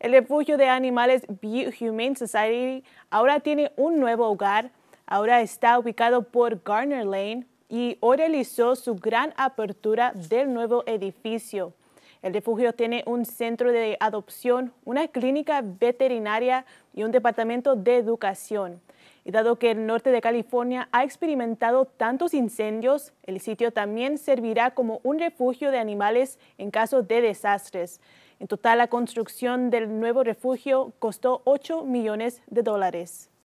El refugio de animales Humane Society ahora tiene un nuevo hogar. Ahora está ubicado por Garner Lane y hoy realizó su gran apertura del nuevo edificio. El refugio tiene un centro de adopción, una clínica veterinaria y un departamento de educación. Y dado que el norte de California ha experimentado tantos incendios, el sitio también servirá como un refugio de animales en caso de desastres. En total, la construcción del nuevo refugio costó 8 millones de dólares.